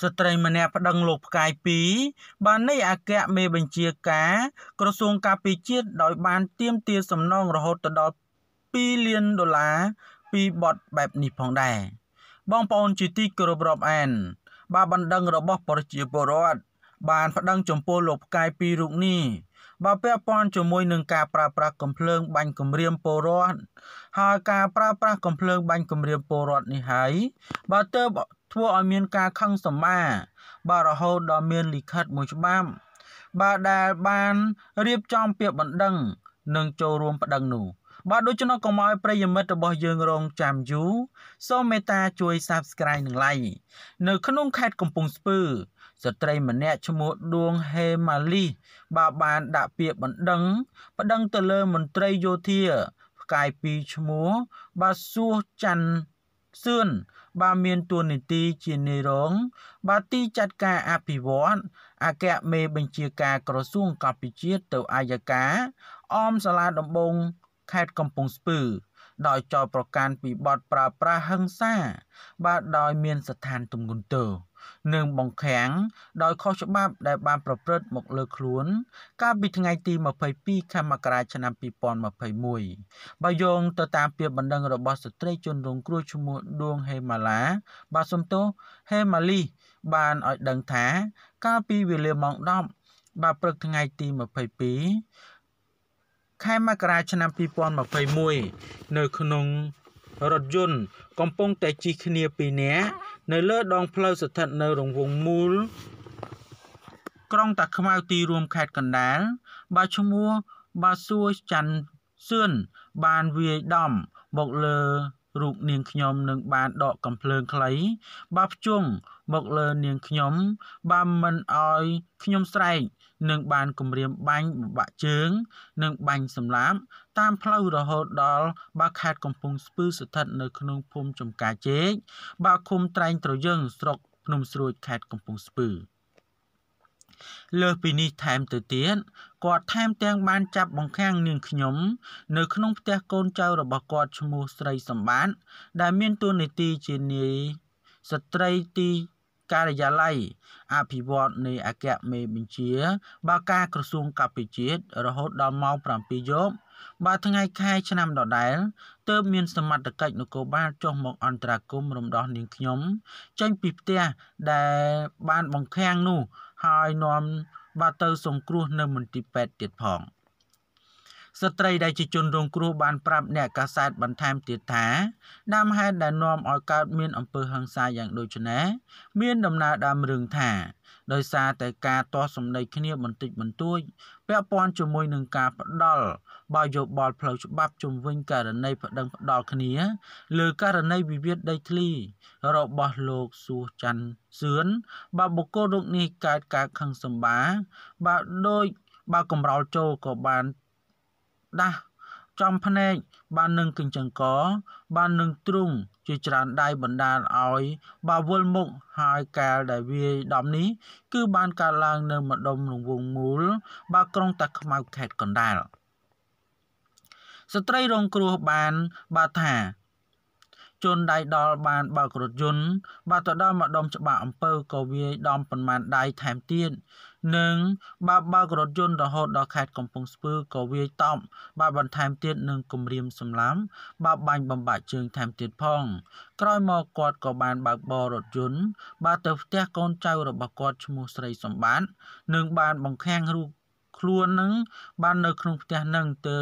ស្ត្រីម្នាក់ប្តឹងលោកផ្កាយ2បាននៃអគ្គមេបញ្ជាការ ក្រសួងការពារជាតិដោយបានទាមទារសំណងរហូតដល់2លានដុល្លារពីបទបែបនេះផងដែរបងប្អូនជាទីគោរពរាប់អានបាបណ្ដឹងរបស់ ប្រជាពលរដ្ឋបានប្តឹងចំពោះលោកផ្កាយ2រូបនេះបើពាក់ព័ន្ធជាមួយនឹងការប្រើប្រាស់កំភ្លើងបាញ់គម្រាមពលរដ្ឋហើយការប្រើប្រាស់កំភ្លើងបាញ់គម្រាមពលរដ្ឋនេះហើយបើទៅធ្វើឲ្យមានការខឹងសម្បាបាទរហូតដល់មានលិខិតមួយច្បាប់បាទដែលបានរៀបចំពាក្យបណ្ដឹងនិងចូលរួមប្តឹងនោះបាទដូច្នោះកុំឲ្យប្រិយមិត្តរបស់យើងរងចាំយូរសូមមេត្តាជួយ Subscribe និង Like នៅក្នុងខេត្តកំពង់ស្ពឺស្ត្រីម្នាក់ឈ្មោះដួងហេម៉ាលីបាទបានដាក់ពាក្យបណ្ដឹង ប្តឹងទៅលើមន្ត្រីយោធា ផ្កាយពីរឈ្មោះបាទសួសច័ន្ទសឿនបាទមានតួនាទីជានាយរង បាទទីចាត់ការអភិវឌ្ឍអគ្គមេបញ្ជាការក្រសួងកម្ពុជាទៅអាយកាអមសាលាដំបងខេត្តកំពង់ស្ពឺដោយចោទប្រកាន់ពីបទប្រើប្រាស់ហិង្សាបាទដោយមានស្ថានទម្ងន់ទោនិងបង្ខាំងដោយខុសច្បាប់ដែលបានប្រព្រឹត្តមកលើ ខ្លួនកាលពីថ្ងៃទី22ខែមករាឆ្នាំ2021បើយោងទៅតាមពាក្យបណ្ដឹងរបស់ស្ត្រីជនរងគ្រោះឈ្មោះដួងហេម៉ាឡា បាទសំទោហេម៉ាលី បានឲ្យដឹងថា កាលពីវេលាម៉ោង10បាទព្រឹកថ្ងៃទី22ខែមករាឆ្នាំ2021នៅក្នុងរថយន្តកំពុងតែជិះគ្នាពីរនាក់នៅលើដងផ្លូវស្ថិតនៅរង្វង់មូលក្រុងតាខ្មៅទីរួមខេត្តកណ្ដាលបើឈ្មោះបាសួរច័ន្ទសឿនបានវាយដំមកលើរូបនាងខ្ញុំនឹងបានដកកំភ្លើងខ្លីបើភ្ជង់មកលើនាងខ្ញុំបើមិនអោយខ្ញុំស្រែកនឹងបានគម្រាមបាញ់បបាក់ជើងនិងបាញ់សម្លាប់តាមផ្លូវរហូតដល់បើខេត្តកំពង់ស្ពឺស្ថិតនៅ ក្នុងភូមិចំការជែកបើឃុំត្រែងត្រយឹងស្រុកភ្នំស្រួចខេត្តកំពង់ស្ពឺ។លើសពីនេះថែមទៅទៀតគាត់ថែមទាំងបានចាប់បង្ខាំងនាងខ្ញុំ នៅក្នុងផ្ទះកូនចៅរបស់គាត់ឈ្មោះស្រីសម្បត្តិដែលមានតួនាទីជានាយស្ត្រីទីការិយាល័យអភិវឌ្ឍនៃអគ្គមេបញ្ជា បើការក្រសួងកម្ពុជារហូតដល់ម៉ោង7យប់បើថ្ងៃខែឆ្នាំដដែលទើបមានសមត្ថកិច្ចនគរបាលចុះមកអន្តរាគមរំដោះនាងខ្ញុំចេញពីផ្ទះដែលបានបង្ខាំងនោះហើយនាំបាទទៅ សង្គ្រោះនៅមន្ទីរពេទ្យទៀតផង។ស្ត្រីដែលជាជនរងគ្រោះបានប្រាប់អ្នកកាសែតបន្ថែមទៀតថាដើមហេតុដែលនាំឲ្យកើតមានអំពើហិង្សាយ៉ាងដូចនេះមានដំណើរដើមរឿងថា ដោយសារតែការទាស់សម្ដីគ្នាបន្តិចបន្តួចពាក់ព័ន្ធជាមួយនឹងការផ្ដាល់បើយោបល់ផ្លូវច្បាប់ជំវិញករណីប្តឹងផ្ដាល់គ្នាលើករណីវិវាទដីធ្លីរបស់លោកស៊ូច័ន្ទសឿនបើបុគ្គលរូបនេះកើតការខឹងសម្បាបើដោយបើកំរោលចូលក៏បានដាស់ចំភ្នែកបាននឹងកញ្ចឹងក បាននឹងទ្រូងជាច្រើនដៃបណ្ដាលឲ្យបាវលមុខហើយកាលដែលវាយដំនេះគឺបានកើតឡើងនៅម្ដុំរង្វង់មូលបើក្រុងតាខ្មៅខេតកណ្ដាលស្ត្រីរងគ្រោះបានបើថាជនដៃដល់បាន បើករថយន្តបាទទៅដល់ម្ដុំច្បារអំពើក៏វាយដំប៉ុន្មានដៃថែមទៀតនិងបើបើករថយន្តរហូតដល់ខេត្តកំពង់ស្ពឺក៏វាយតប់បើបន្ថែមទៀតនឹងគម្រាមសម្លាមបើបាញ់បំបាក់ជើងថែមទៀតផង ក្រោយមកគាត់ក៏បានបើកបររថយន្តបើទៅផ្ទះកូនចៅរបស់គាត់ឈ្មោះស្រីសម្បត្តិនិងបានបង្ខាំងរូបខ្លួននឹងបាននៅក្នុងផ្ទះនឹងទៅ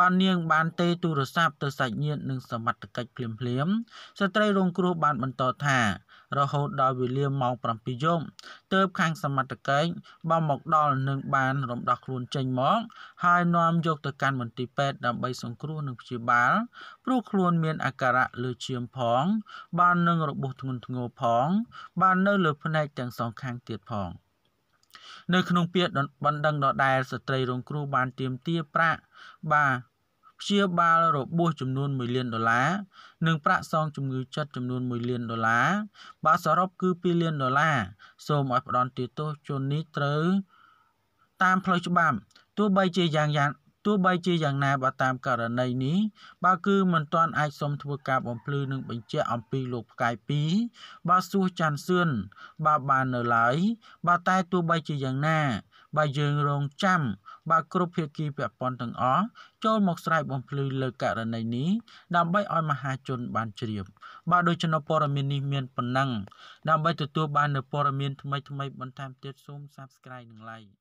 បាននាង បានទេទូរស័ព្ទទៅសាច់ញាតិនិងសមត្ថកិច្ចភ្លាមភ្លាមស្ត្រីរងគ្រោះបានបន្តថារហូតដល់វេលាម៉ោង7យប់ទើបខាងសមត្ថកិច្ចបានមកដល់និងបានរំដោះខ្លួនចេញមកហើយនាំយកទៅកាន់មន្ទីរពេទ្យដើម្បីសង្គ្រោះនិងព្យាបាល ព្រោះខ្លួនមានអាការៈលើឈាមផង បាននឹងរបួសធ្ងន់ធ្ងរផង បាននៅលើភ្នែកទាំងសងខាងទៀតផង។នៅក្នុងពាក្យបណ្ដឹងដដែលស្ត្រីរងគ្រោះបានទាមទារប្រាក់បាទព្យាបាលរបួសចំនួន1លានដុល្លារនិងប្រាក់សងជំងឺចិត្តចំនួន1លានដុល្លារបាទសរុបគឺ2លានដុល្លារសូមឲ្យផ្ដន់ទាទោសជននេះត្រូវតាមផ្លូវច្បាប់ទោះបីជាយ៉ាងយ៉ាងទោះបីជាយ៉ាងណាបើតាមករណីនេះបើគឺមិនទាន់អាចសុំធ្វើការបំភ្លឺនិងបញ្ជាក់អំពីលោកផ្កាយ2បើសួរច័ន្ទសឿនបើបាននៅឡើយបើតែទោះបីជាយ៉ាងណាបើយើងរងចាំបើគ្រប់ភាគី ពាក់ព័ន្ធទាំងអស់ចូលមកស្រែកបំភ្លឺលើករណីនេះដើម្បីឲ្យមហាជនបានជ្រាបបើដូច្នោះព័ត៌មាននេះមានប៉ុណ្ណឹង ដើម្បីទទួលបាននូវព័ត៌មានថ្មីៗបន្ថែមទៀតសូម Subscribe និង Like